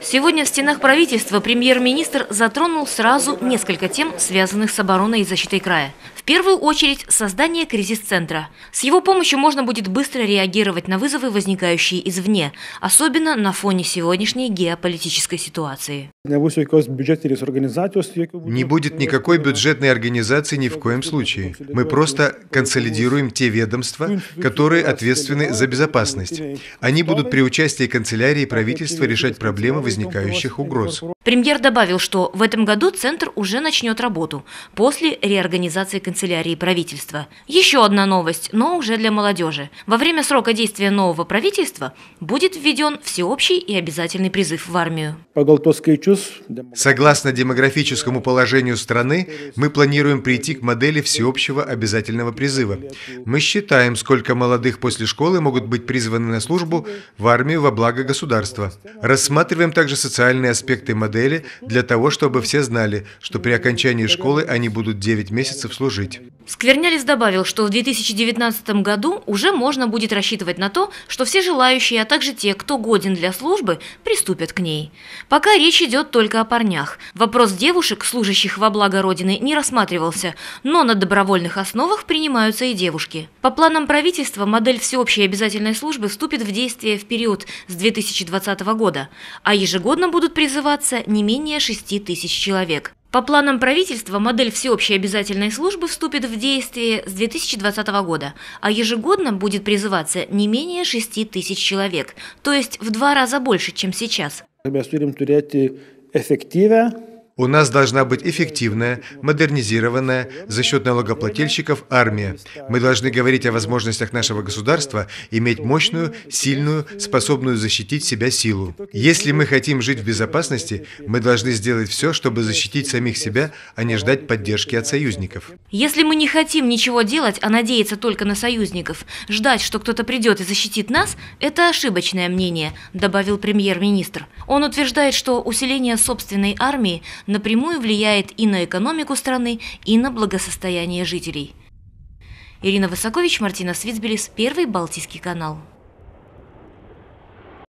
Сегодня в стенах правительства премьер-министр затронул сразу несколько тем, связанных с обороной и защитой края. В первую очередь создание кризис-центра. С его помощью можно будет быстро реагировать на вызовы, возникающие извне, особенно на фоне сегодняшней геополитической ситуации. Не будет никакой бюджетной организации ни в коем случае. Мы просто консолидируем те ведомства, которые ответственны за безопасность. Они будут при участии канцелярии правительства решать проблемы проблемы возникающих угроз. Премьер добавил, что в этом году центр уже начнет работу после реорганизации канцелярии правительства. Еще одна новость, но уже для молодежи. Во время срока действия нового правительства будет введен всеобщий и обязательный призыв в армию. Согласно демографическому положению страны, мы планируем прийти к модели всеобщего обязательного призыва. Мы считаем, сколько молодых после школы могут быть призваны на службу в армию во благо государства. Рассматриваем Рассматриваем также социальные аспекты модели для того, чтобы все знали, что при окончании школы они будут 9 месяцев служить. Сквернялис добавил, что в 2019 году уже можно будет рассчитывать на то, что все желающие, а также те, кто годен для службы, приступят к ней. Пока речь идет только о парнях. Вопрос девушек, служащих во благо Родины, не рассматривался, но на добровольных основах принимаются и девушки. По планам правительства модель всеобщей обязательной службы вступит в действие в период с 2020 года а ежегодно будут призываться не менее 6 тысяч человек. По планам правительства модель всеобщей обязательной службы вступит в действие с 2020 года, а ежегодно будет призываться не менее 6 тысяч человек, то есть в два раза больше, чем сейчас. Мы у нас должна быть эффективная, модернизированная за счет налогоплательщиков армия. Мы должны говорить о возможностях нашего государства иметь мощную, сильную, способную защитить себя силу. Если мы хотим жить в безопасности, мы должны сделать все, чтобы защитить самих себя, а не ждать поддержки от союзников. Если мы не хотим ничего делать, а надеяться только на союзников, ждать, что кто-то придет и защитит нас, это ошибочное мнение, добавил премьер-министр. Он утверждает, что усиление собственной армии – напрямую влияет и на экономику страны, и на благосостояние жителей. Ирина Высокович, Мартина Свицбелис, Первый Балтийский канал.